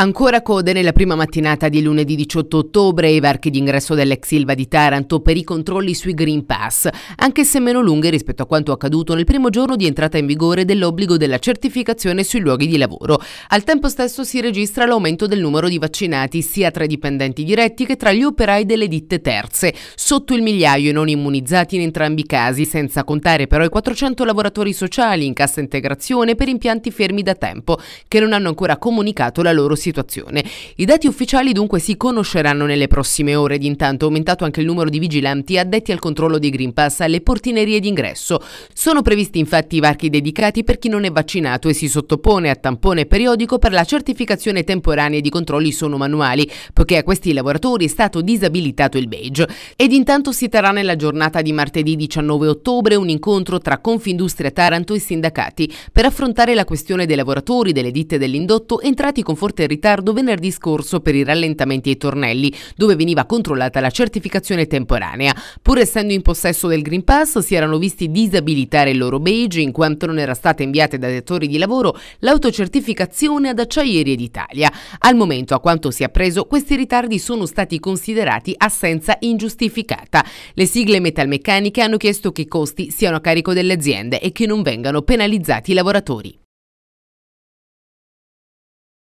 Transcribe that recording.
Ancora code nella prima mattinata di lunedì 18 ottobre i varchi d'ingresso dell'ex Silva di Taranto per i controlli sui Green Pass, anche se meno lunghi rispetto a quanto accaduto nel primo giorno di entrata in vigore dell'obbligo della certificazione sui luoghi di lavoro. Al tempo stesso si registra l'aumento del numero di vaccinati sia tra i dipendenti diretti che tra gli operai delle ditte terze, sotto il migliaio e non immunizzati in entrambi i casi, senza contare però i 400 lavoratori sociali in cassa integrazione per impianti fermi da tempo, che non hanno ancora comunicato la loro situazione situazione. I dati ufficiali dunque si conosceranno nelle prossime ore ed intanto è aumentato anche il numero di vigilanti addetti al controllo di Green Pass alle portinerie d'ingresso. Sono previsti infatti i varchi dedicati per chi non è vaccinato e si sottopone a tampone periodico per la certificazione temporanea di controlli sono manuali, poiché a questi lavoratori è stato disabilitato il badge. Ed intanto si terrà nella giornata di martedì 19 ottobre un incontro tra Confindustria Taranto e sindacati per affrontare la questione dei lavoratori delle ditte dell'indotto entrati con forte ritardo ritardo venerdì scorso per i rallentamenti ai tornelli, dove veniva controllata la certificazione temporanea. Pur essendo in possesso del Green Pass, si erano visti disabilitare il loro beige in quanto non era stata inviata da datori di lavoro l'autocertificazione ad Acciaierie d'Italia. Al momento, a quanto si è appreso, questi ritardi sono stati considerati assenza ingiustificata. Le sigle metalmeccaniche hanno chiesto che i costi siano a carico delle aziende e che non vengano penalizzati i lavoratori.